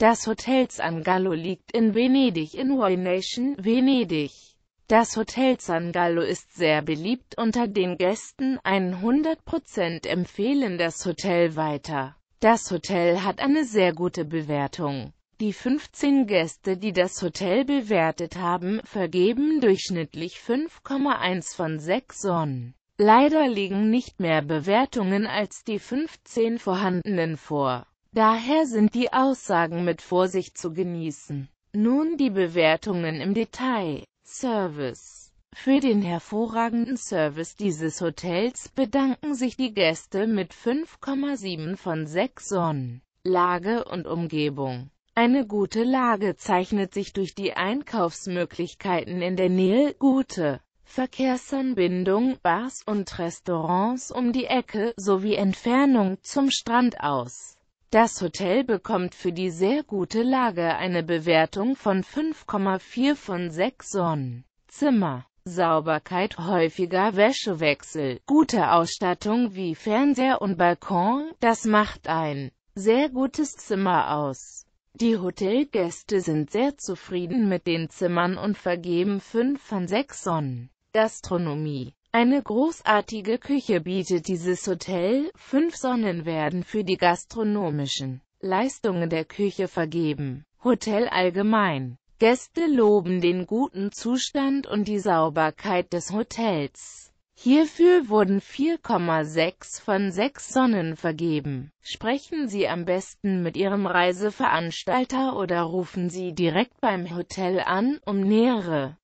Das Hotel San Gallo liegt in Venedig in Nation, Venedig. Das Hotel San Gallo ist sehr beliebt unter den Gästen, 100% empfehlen das Hotel weiter. Das Hotel hat eine sehr gute Bewertung. Die 15 Gäste, die das Hotel bewertet haben, vergeben durchschnittlich 5,1 von 6 Sonnen. Leider liegen nicht mehr Bewertungen als die 15 vorhandenen vor. Daher sind die Aussagen mit Vorsicht zu genießen. Nun die Bewertungen im Detail. Service Für den hervorragenden Service dieses Hotels bedanken sich die Gäste mit 5,7 von 6 Sonnen. Lage und Umgebung eine gute Lage zeichnet sich durch die Einkaufsmöglichkeiten in der Nähe, gute Verkehrsanbindung, Bars und Restaurants um die Ecke sowie Entfernung zum Strand aus. Das Hotel bekommt für die sehr gute Lage eine Bewertung von 5,4 von 6 Sonnen. Zimmer, Sauberkeit, häufiger Wäschewechsel, gute Ausstattung wie Fernseher und Balkon, das macht ein sehr gutes Zimmer aus. Die Hotelgäste sind sehr zufrieden mit den Zimmern und vergeben 5 von 6 Sonnen. Gastronomie eine großartige Küche bietet dieses Hotel, fünf Sonnen werden für die gastronomischen Leistungen der Küche vergeben. Hotel allgemein. Gäste loben den guten Zustand und die Sauberkeit des Hotels. Hierfür wurden 4,6 von 6 Sonnen vergeben. Sprechen Sie am besten mit Ihrem Reiseveranstalter oder rufen Sie direkt beim Hotel an, um nähere